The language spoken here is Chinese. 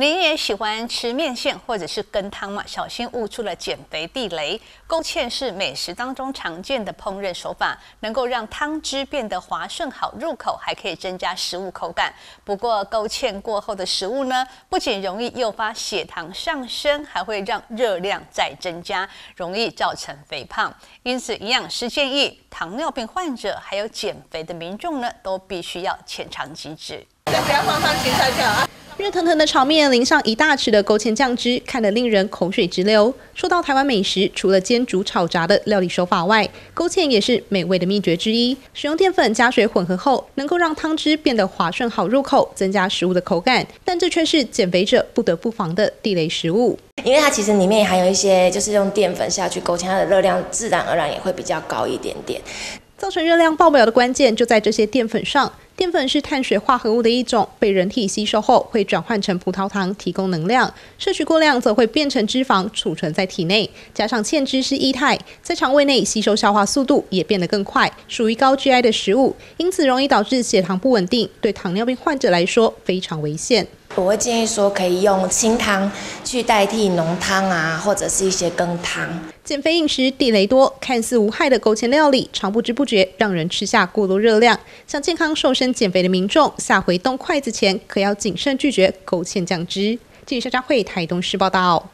您也喜欢吃面线或者是羹汤吗？小心误触了减肥地雷。勾芡是美食当中常见的烹饪手法，能够让汤汁变得滑顺好入口，还可以增加食物口感。不过勾芡过后的食物呢，不仅容易诱发血糖上升，还会让热量再增加，容易造成肥胖。因此，营养师建议糖尿病患者还有减肥的民众呢，都必须要浅尝即止。大不要放上芹菜啊。腾腾的炒面淋上一大匙的勾芡酱汁，看得令人口水直流。说到台湾美食，除了煎、煮、炒、炸的料理手法外，勾芡也是美味的秘诀之一。使用淀粉加水混合后，能够让汤汁变得滑顺好入口，增加食物的口感。但这却是减肥者不得不防的地雷食物，因为它其实里面含有一些就是用淀粉下去勾芡，它的热量自然而然也会比较高一点点。造成热量爆表的关键就在这些淀粉上。淀粉是碳水化合物的一种，被人体吸收后会转换成葡萄糖提供能量，摄取过量则会变成脂肪储存在体内。加上芡汁是液态，在肠胃内吸收消化速度也变得更快，属于高 GI 的食物，因此容易导致血糖不稳定，对糖尿病患者来说非常危险。我会建议说，可以用清汤去代替浓汤啊，或者是一些羹汤。减肥饮食地雷多，看似无害的勾芡料理，常不知不觉让人吃下过多热量。想健康瘦身减肥的民众，下回动筷子前可要谨慎拒绝勾芡酱汁。记者交佳慧，台东市报道。